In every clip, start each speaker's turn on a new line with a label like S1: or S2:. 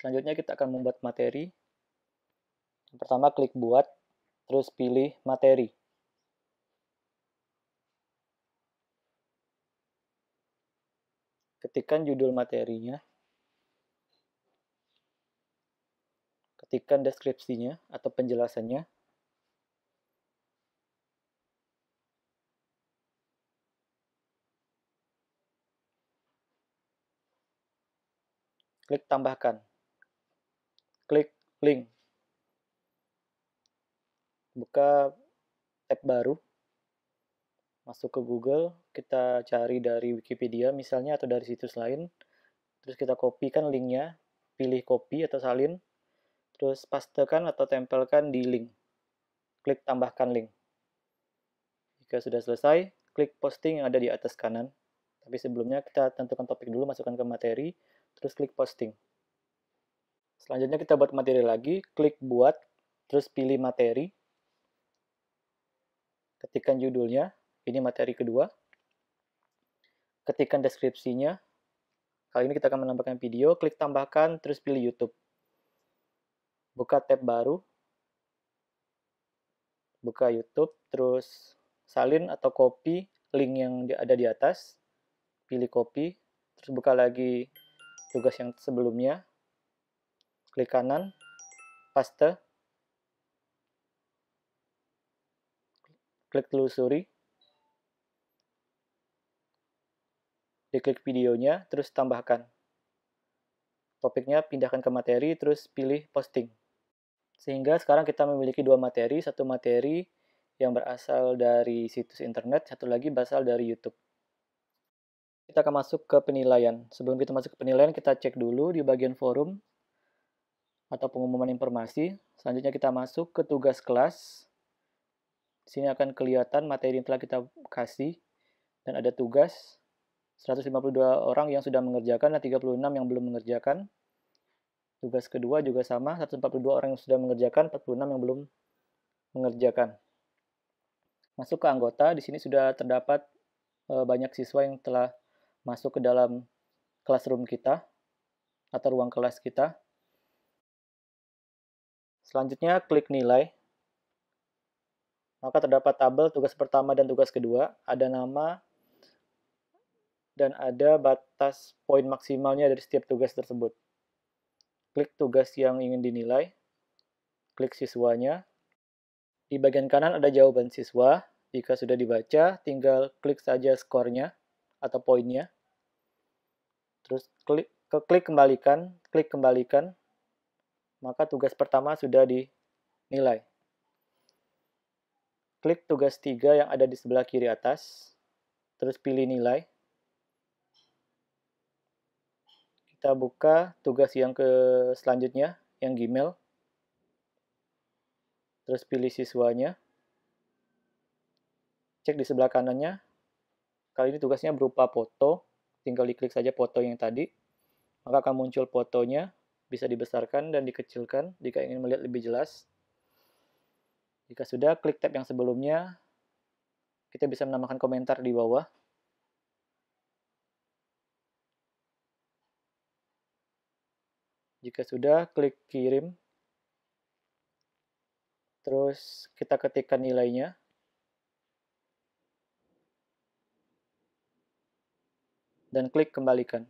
S1: Selanjutnya kita akan membuat materi. pertama klik buat, terus pilih materi. Ketikkan judul materinya. Ketikkan deskripsinya atau penjelasannya. klik tambahkan klik link. Buka tab baru. Masuk ke Google, kita cari dari Wikipedia misalnya atau dari situs lain. Terus kita kopikan linknya, pilih copy atau salin. Terus pastekan atau tempelkan di link. Klik tambahkan link. Jika sudah selesai, klik posting yang ada di atas kanan. Tapi sebelumnya kita tentukan topik dulu, masukkan ke materi, terus klik posting. Selanjutnya kita buat materi lagi, klik buat, terus pilih materi. Ketikkan judulnya, ini materi kedua. Ketikkan deskripsinya. Kali ini kita akan menambahkan video, klik tambahkan, terus pilih YouTube. Buka tab baru. Buka YouTube, terus salin atau copy link yang ada di atas. Pilih copy, terus buka lagi tugas yang sebelumnya, klik kanan, paste, klik telusuri, diklik videonya, terus tambahkan. Topiknya pindahkan ke materi, terus pilih posting. Sehingga sekarang kita memiliki dua materi, satu materi yang berasal dari situs internet, satu lagi berasal dari YouTube. Kita akan masuk ke penilaian. Sebelum kita masuk ke penilaian, kita cek dulu di bagian forum atau pengumuman informasi. Selanjutnya kita masuk ke tugas kelas. Di sini akan kelihatan materi yang telah kita kasih dan ada tugas. 152 orang yang sudah mengerjakan dan 36 yang belum mengerjakan. Tugas kedua juga sama, 142 orang yang sudah mengerjakan, 46 yang belum mengerjakan. Masuk ke anggota, di sini sudah terdapat eh, banyak siswa yang telah masuk ke dalam classroom kita atau ruang kelas kita. Selanjutnya, klik nilai. Maka terdapat tabel tugas pertama dan tugas kedua. Ada nama dan ada batas poin maksimalnya dari setiap tugas tersebut. Klik tugas yang ingin dinilai. Klik siswanya. Di bagian kanan ada jawaban siswa. Jika sudah dibaca, tinggal klik saja skornya atau poinnya. Terus klik, ke klik kembalikan, klik kembalikan, maka tugas pertama sudah dinilai. Klik tugas 3 yang ada di sebelah kiri atas, terus pilih nilai. Kita buka tugas yang ke selanjutnya, yang Gmail. Terus pilih siswanya. Cek di sebelah kanannya. Kali ini tugasnya berupa foto. Tinggal diklik saja foto yang tadi. Maka akan muncul fotonya bisa dibesarkan dan dikecilkan jika ingin melihat lebih jelas. Jika sudah, klik tab yang sebelumnya. Kita bisa menambahkan komentar di bawah. Jika sudah, klik kirim. Terus kita ketikkan nilainya. Dan klik kembalikan.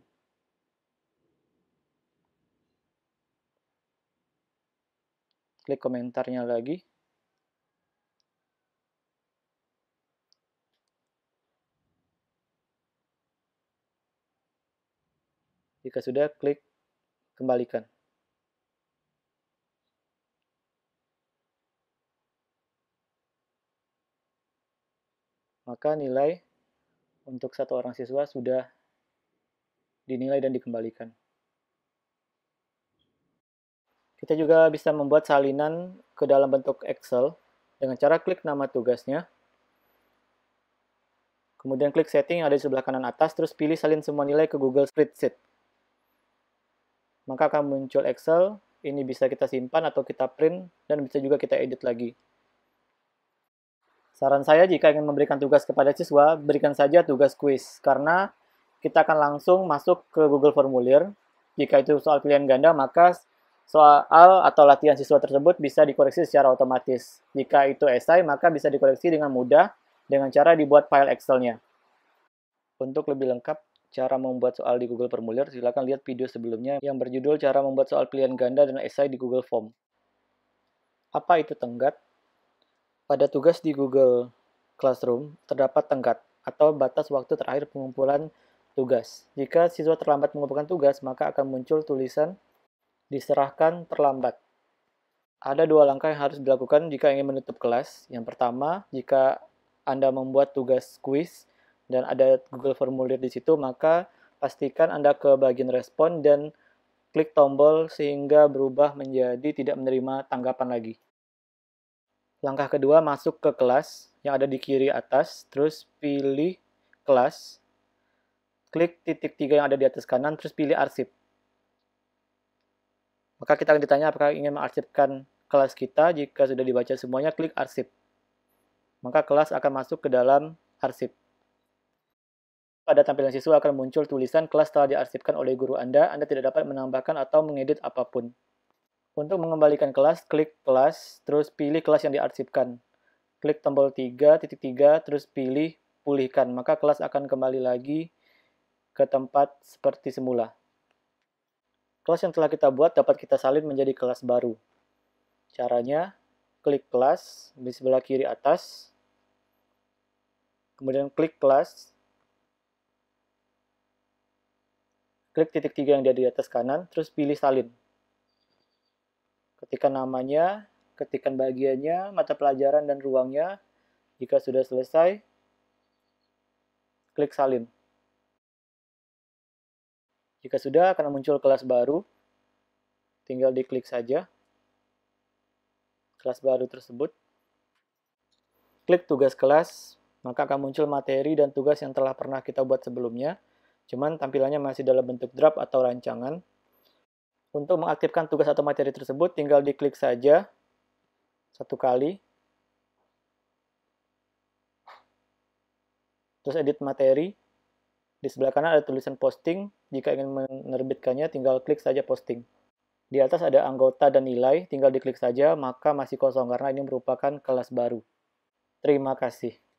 S1: klik komentarnya lagi Jika sudah, klik kembalikan. Maka nilai untuk satu orang siswa sudah dinilai dan dikembalikan. Kita juga bisa membuat salinan ke dalam bentuk Excel dengan cara klik nama tugasnya. Kemudian klik setting yang ada di sebelah kanan atas, terus pilih salin semua nilai ke Google Spreadsheet. Maka akan muncul Excel, ini bisa kita simpan atau kita print, dan bisa juga kita edit lagi. Saran saya jika ingin memberikan tugas kepada siswa, berikan saja tugas quiz karena kita akan langsung masuk ke Google Formulir. Jika itu soal pilihan ganda, maka Soal atau latihan siswa tersebut bisa dikoreksi secara otomatis. Jika itu esai, maka bisa dikoreksi dengan mudah dengan cara dibuat file Excel-nya. Untuk lebih lengkap cara membuat soal di Google Formulir, silakan lihat video sebelumnya yang berjudul Cara Membuat Soal Pilihan Ganda dan Esai di Google Form. Apa itu tenggat? Pada tugas di Google Classroom, terdapat tenggat atau batas waktu terakhir pengumpulan tugas. Jika siswa terlambat mengumpulkan tugas, maka akan muncul tulisan diserahkan terlambat. Ada dua langkah yang harus dilakukan jika ingin menutup kelas. Yang pertama, jika Anda membuat tugas kuis dan ada Google Formulir di situ, maka pastikan Anda ke bagian respon dan klik tombol sehingga berubah menjadi tidak menerima tanggapan lagi. Langkah kedua, masuk ke kelas yang ada di kiri atas, terus pilih kelas, klik titik tiga yang ada di atas kanan, terus pilih arsip. Maka kita akan ditanya apakah ingin mengarsipkan kelas kita. Jika sudah dibaca semuanya, klik arsip. Maka kelas akan masuk ke dalam arsip. Pada tampilan siswa akan muncul tulisan kelas telah diarsipkan oleh guru Anda. Anda tidak dapat menambahkan atau mengedit apapun. Untuk mengembalikan kelas, klik kelas, terus pilih kelas yang diarsipkan. Klik tombol 3, titik 3, terus pilih pulihkan. Maka kelas akan kembali lagi ke tempat seperti semula. Kelas yang telah kita buat dapat kita salin menjadi kelas baru. Caranya, klik kelas di sebelah kiri atas, kemudian klik kelas, klik titik tiga yang ada di atas kanan, terus pilih salin. Ketika namanya, ketikan bagiannya, mata pelajaran, dan ruangnya. Jika sudah selesai, klik salin. Jika sudah, akan muncul kelas baru. Tinggal diklik saja kelas baru tersebut. Klik tugas kelas, maka akan muncul materi dan tugas yang telah pernah kita buat sebelumnya. Cuman tampilannya masih dalam bentuk draft atau rancangan. Untuk mengaktifkan tugas atau materi tersebut, tinggal diklik saja satu kali. Terus edit materi. Di sebelah kanan ada tulisan posting, jika ingin menerbitkannya tinggal klik saja posting. Di atas ada anggota dan nilai, tinggal diklik saja maka masih kosong karena ini merupakan kelas baru. Terima kasih.